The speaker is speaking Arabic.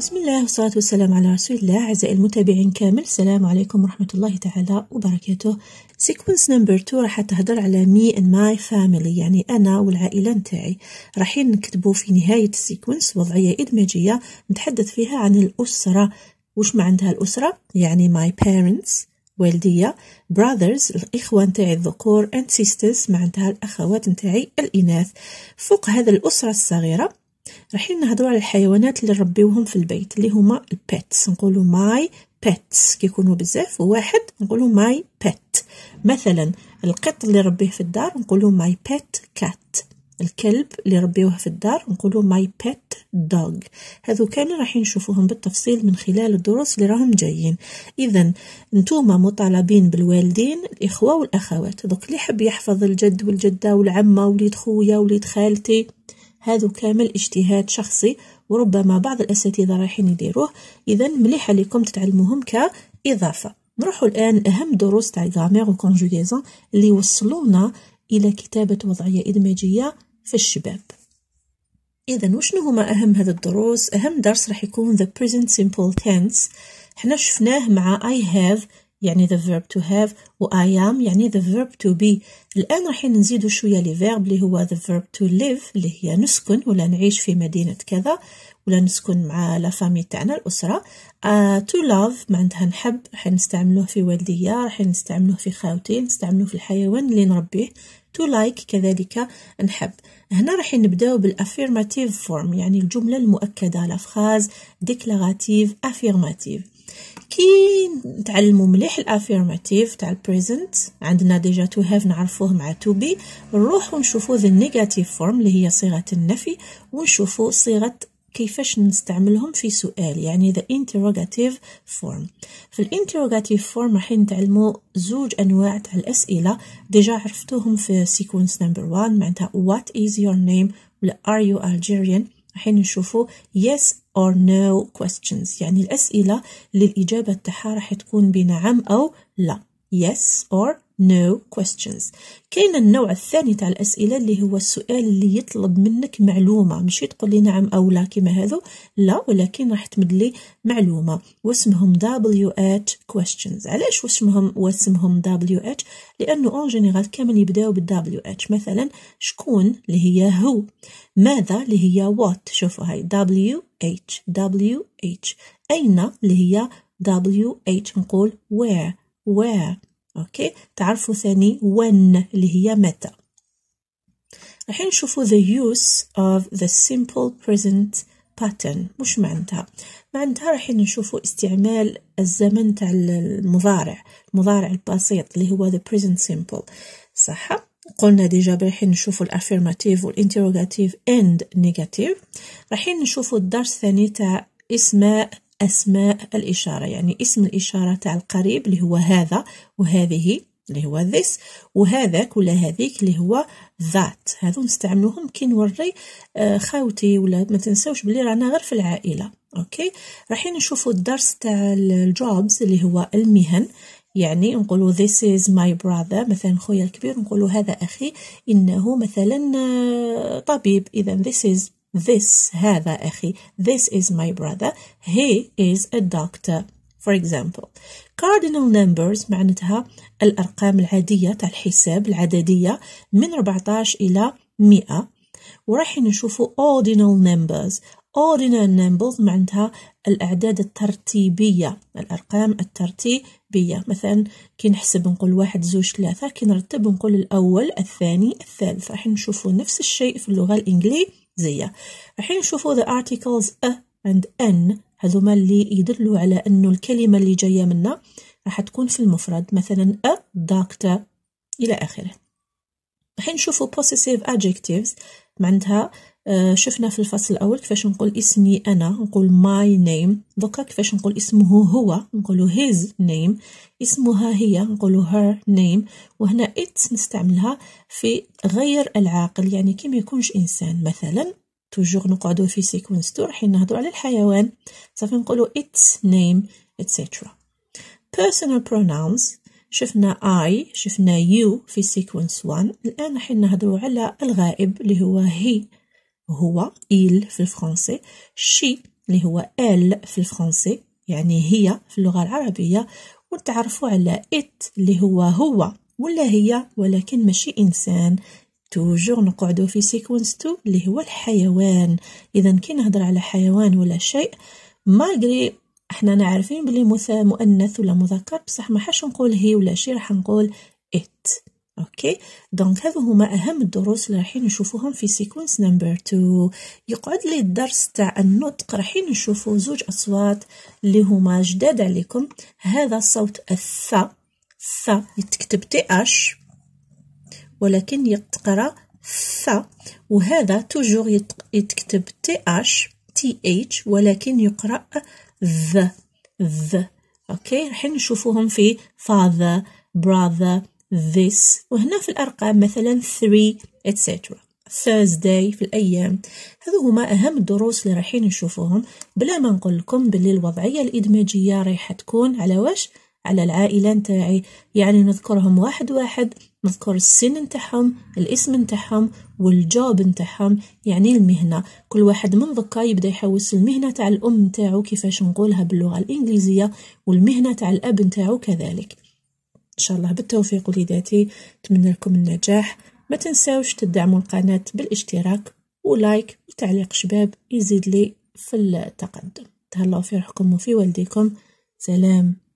بسم الله والصلاة والسلام على رسول الله أعزائي المتابعين كامل السلام عليكم ورحمة الله تعالى وبركاته سيكونس نمبر 2 راح تهضر على مي اند ماي فاميلي يعني أنا والعائلة نتاعي رايحين نكتبوا في نهاية السيكونس وضعية إدماجية نتحدث فيها عن الأسرة وش ما عندها الأسرة يعني ماي بيرنتس والدية brothers الإخوة نتاعي الذكور and sisters معنتها الأخوات نتاعي الإناث فوق هذا الأسرة الصغيرة رايحين نهضروا على الحيوانات اللي نربيوهم في البيت اللي هما البيتس نقولوا ماي بيتس كيكونوا بزاف واحد نقولوا ماي بيت مثلا القط اللي ربيه في الدار نقولوا ماي بيت كات الكلب اللي ربيوه في الدار نقولوا ماي بيت دوغ هذو كانوا راح نشوفوهم بالتفصيل من خلال الدروس اللي راهم جايين اذا نتوما مطالبين بالوالدين الاخوه والاخوات دوك اللي يحب يحفظ الجد والجده والعمه وليد خويا وليد خالتي هذا كامل اجتهاد شخصي وربما بعض الأساتذة رايحين يديروه إذا مليح لكم تتعلموهم كإضافة نروحوا الآن أهم دروس تاع غامير وكونجوغيزون اللي وصلونا إلى كتابة وضعية إدماجية في الشباب إذا وشنو هما أهم هذا الدروس أهم درس راح يكون the present simple tense حنا شفناه مع I have يعني the verb to have و I am يعني the verb to be الآن رايحين نزيدو شوية لي verb اللي هو the verb to live اللي هي نسكن ولا نعيش في مدينة كذا ولا نسكن مع لا فامي تاعنا الأسرة uh, to love معناتها نحب راح نستعملوه في والديا راح نستعملوه في خاوتي نستعملوه في الحيوان اللي نربيه to like كذلك نحب هنا راح نبداو بالaffirmative فورم يعني الجملة المؤكدة لفخاز declarative ديكلاراتيف كي نتعلمو مليح الافيرماتيف تاع البريزنت عندنا ديجا تو هاف نعرفوه مع تو بي نروحو نشوفو ذا نيجاتيف فورم اللي هي صيغه النفي ونشوفوا صيغه كيفاش نستعملهم في سؤال يعني ذا انتروغاتيف فورم في الانتروغاتيف فورم راح نتعلمو زوج انواع تاع الاسئله ديجا عرفتوهم في سيكونس نمبر 1 معناتها وات از يور نيم ولا ار يو الجيريان راح نشوفو يس or no questions يعني الأسئلة للإجابة تاعها راح تكون بنعم أو لا yes or no questions كاين النوع الثاني تاع الاسئله اللي هو السؤال اللي يطلب منك معلومه ماشي تقول لي نعم او لا كيما هذو لا ولكن راح تمد لي معلومه واسمهم WH questions علاش واسمهم واسمهم WH لانه اون جينيرال كامل يبداو بال WH مثلا شكون اللي هي هو ماذا اللي هي وات شوفوا هاي WH WH اين اللي هي WH نقول where where اوكي تعرفوا ثاني when اللي هي متى رايحين نشوفوا the use of the simple present pattern مش معناتها معناتها رايحين نشوفوا استعمال الزمن تاع المضارع المضارع البسيط اللي هو the present simple صح قلنا ديجا رايحين نشوفوا الافيرماتيف والانتروغاتيف اند نيجاتيف رايحين نشوفوا الدرس الثاني تاع اسماء أسماء الإشارة يعني اسم الإشارة تاع القريب اللي هو هذا وهذه اللي هو this وهذاك ولا هذيك اللي هو ذات هذو نستعملوهم كي نوري آه، خاوتي ولا ما تنساوش بلي رانا غير في العائله اوكي رايحين نشوفوا الدرس تاع الجوبز اللي هو المهن يعني نقولوا this is my brother مثلا خويا الكبير نقولوا هذا اخي انه مثلا آه، طبيب اذا this is this هذا أخي this is my brother he is a doctor for example cardinal numbers معناتها الأرقام العادية تاع الحساب العددية من 14 إلى 100 وراح نشوفوا ordinal numbers ordinal numbers معناتها الأعداد الترتيبية الأرقام الترتيبية مثلا كي نحسب نقول واحد زوج ثلاثة كي نرتب نقول الأول الثاني الثالث راح نشوفوا نفس الشيء في اللغة الإنجليزية زيه الحين نشوفوا the articles a and an هذوما اللي يدلوا على انه الكلمه اللي جايه منا راح تكون في المفرد مثلا a doctor الى اخره الحين نشوفوا possessive adjectives معناتها آه، شفنا في الفصل الاول كيفاش نقول اسمي انا نقول ماي نيم دوكا كيفاش نقول اسمه هو نقولو هيز نيم اسمها هي نقولو هير نيم وهنا ات نستعملها في غير العاقل يعني كي ما يكونش انسان مثلا توجور نقعدو في سيكونس تو راح نهضرو على الحيوان صافي نقولو its نيم اتسيترا personal pronouns شفنا I شفنا you في سيكونس 1 الآن راح نهضرو على الغائب اللي هو he هو il في الفرنسي شي اللي هو elle في الفرنسي يعني هي في اللغة العربية وتعرفوا على it اللي هو هو ولا هي ولكن ماشي إنسان توجور نقعدو في سيكونس تو اللي هو الحيوان إذا كي نهضر على حيوان ولا شيء مالغري احنا عارفين بلي مؤنث ولا مذكر بصح ما حاش نقول هي ولا شي راح نقول it اوكي دونك هذو هما اهم الدروس اللي رايحين نشوفوهم في سيكونس نمبر 2 يقعد لي الدرس تاع النطق رايحين نشوفو زوج اصوات اللي هما جداد عليكم هذا صوت الث ث يتكتب تي اش ولكن يتقرا ث وهذا توجور يتكتب تي اش تي اتش ولكن يقرا ذ ذ اوكي رايحين نشوفوهم في فاذر براذر this وهنا في الأرقام مثلا 3 etc Thursday في الأيام هذو هما أهم الدروس اللي رايحين نشوفوهم بلا ما نقول لكم باللي الوضعية الإدماجية رايحة تكون على واش على العائلة نتاعي يعني نذكرهم واحد واحد نذكر السن نتاعهم الاسم نتاعهم والجوب نتاعهم يعني المهنة كل واحد من ذكا يبدا يحوس المهنة تاع الأم نتاعو كيفاش نقولها باللغة الإنجليزية والمهنة تاع الأب نتاعو كذلك شاء الله بالتوفيق وليداتي نتمنى لكم النجاح ما تنساوش تدعموا القناة بالاشتراك ولايك وتعليق شباب يزيد لي في التقدم تهلاو في روحكم وفي والديكم سلام